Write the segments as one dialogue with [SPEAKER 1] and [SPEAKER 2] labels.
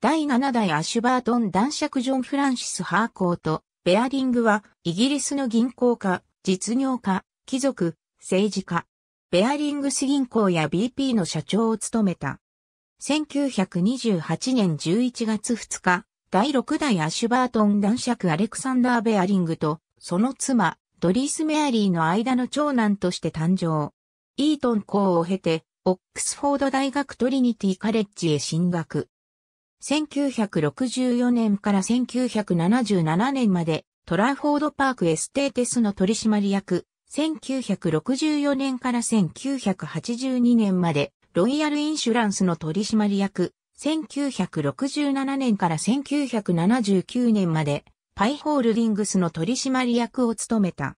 [SPEAKER 1] 第7代アシュバートン男爵ジョン・フランシス・ハーコート、ベアリングは、イギリスの銀行家、実業家、貴族、政治家、ベアリングス銀行や BP の社長を務めた。1928年11月2日、第6代アシュバートン男爵アレクサンダー・ベアリングと、その妻、ドリース・メアリーの間の長男として誕生。イートン校を経て、オックスフォード大学トリニティカレッジへ進学。1964年から1977年までトラフォードパークエステーテスの取締役、1964年から1982年までロイヤルインシュランスの取締役、1967年から1979年までパイホールディングスの取締役を務めた。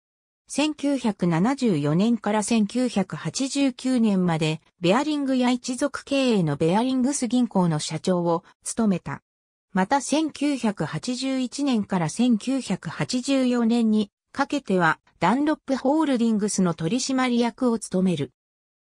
[SPEAKER 1] 1974年から1989年まで、ベアリングや一族経営のベアリングス銀行の社長を務めた。また1981年から1984年にかけては、ダンロップホールディングスの取締役を務める。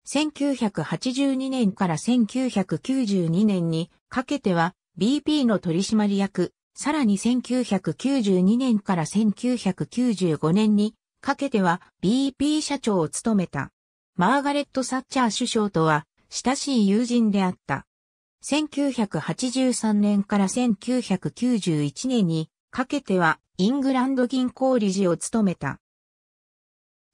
[SPEAKER 1] 1982年から1992年にかけては、BP の取締役、さらに1992年から1995年にかけては BP 社長を務めた。マーガレット・サッチャー首相とは親しい友人であった。1983年から1991年にかけてはイングランド銀行理事を務めた。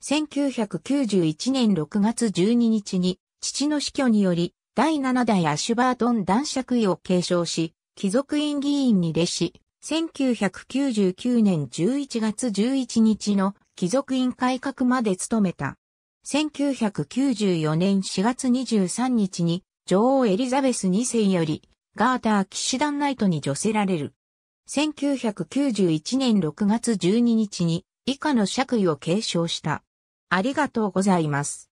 [SPEAKER 1] 1991年6月12日に父の死去により第7代アシュバートン男爵位を継承し、貴族院議員に列し、1999年11月11日の貴族院改革まで務めた。1994年4月23日に女王エリザベス2世よりガーター騎士団ナイトに助せられる。1991年6月12日に以下の爵位を継承した。ありがとうございます。